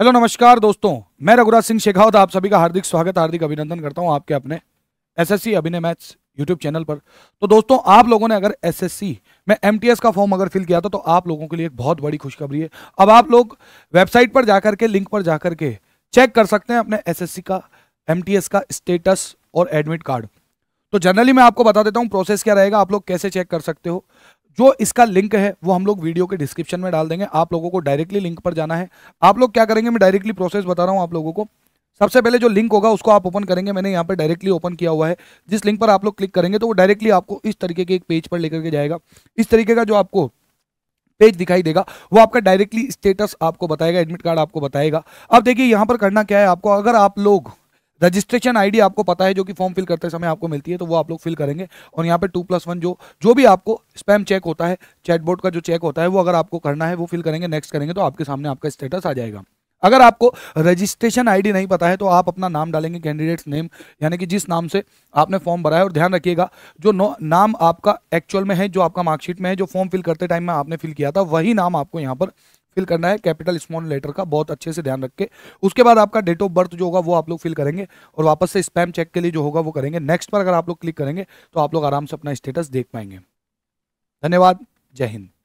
hello नमस्कार दोस्तों मैं रघुराज सिंह शेखावत आप सभी का हार्दिक स्वागत हार्दिक अभिनंदन करता हूं आपके अपने एसएससी अभिनय मैथ्स यूट्यूब चैनल पर तो दोस्तों आप लोगों ने अगर एसएससी में एमटीएस का फॉर्म अगर फिल किया था तो आप लोगों के लिए एक बहुत बड़ी खुशखबरी है अब आप लोग वेबसाइट पर जाकर के लिंक पर जाकर के चेक कर सकते हैं अपने एस का एम का स्टेटस और एडमिट कार्ड तो जनरली मैं आपको बता देता हूँ प्रोसेस क्या रहेगा आप लोग कैसे चेक कर सकते हो जो इसका लिंक है वो हम लोग वीडियो के डिस्क्रिप्शन में डाल देंगे आप लोगों को डायरेक्टली लिंक पर जाना है आप लोग क्या करेंगे मैं डायरेक्टली प्रोसेस बता रहा हूँ आप लोगों को सबसे पहले जो लिंक होगा उसको आप ओपन करेंगे मैंने यहाँ पर डायरेक्टली ओपन किया हुआ है जिस लिंक पर आप लोग क्लिक करेंगे तो वो डायरेक्टली आपको इस तरीके के एक पेज पर लेकर के जाएगा इस तरीके का जो आपको पेज दिखाई देगा वो आपका डायरेक्टली स्टेटस आपको बताएगा एडमिट कार्ड आपको बताएगा अब देखिए यहाँ पर करना क्या है आपको अगर आप लोग रजिस्ट्रेशन आईडी आपको पता है जो कि फॉर्म फिल करते समय आपको मिलती है तो वो आप लोग फिल करेंगे और यहाँ पे टू प्लस वन जो जो भी आपको स्पैम चेक होता है चैटबोर्ड का जो चेक होता है वो अगर आपको करना है वो फिल करेंगे नेक्स्ट करेंगे तो आपके सामने आपका स्टेटस आ जाएगा अगर आपको रजिस्ट्रेशन आईडी नहीं पता है तो आप अपना नाम डालेंगे कैंडिडेट्स नेम यानी कि जिस नाम से आपने फॉर्म भरा है और ध्यान रखिएगा जो नाम आपका एक्चुअल में है जो आपका मार्कशीट में है जो फॉर्म फिल करते टाइम में आपने फिल किया था वही नाम आपको यहाँ पर फिल करना है कैपिटल स्मॉल लेटर का बहुत अच्छे से ध्यान रख के उसके बाद आपका डेट ऑफ बर्थ जो होगा वो आप लोग फिल करेंगे और वापस से स्पैम चेक के लिए जो होगा वो करेंगे नेक्स्ट पर अगर आप लोग क्लिक करेंगे तो आप लोग आराम से अपना स्टेटस देख पाएंगे धन्यवाद जय हिंद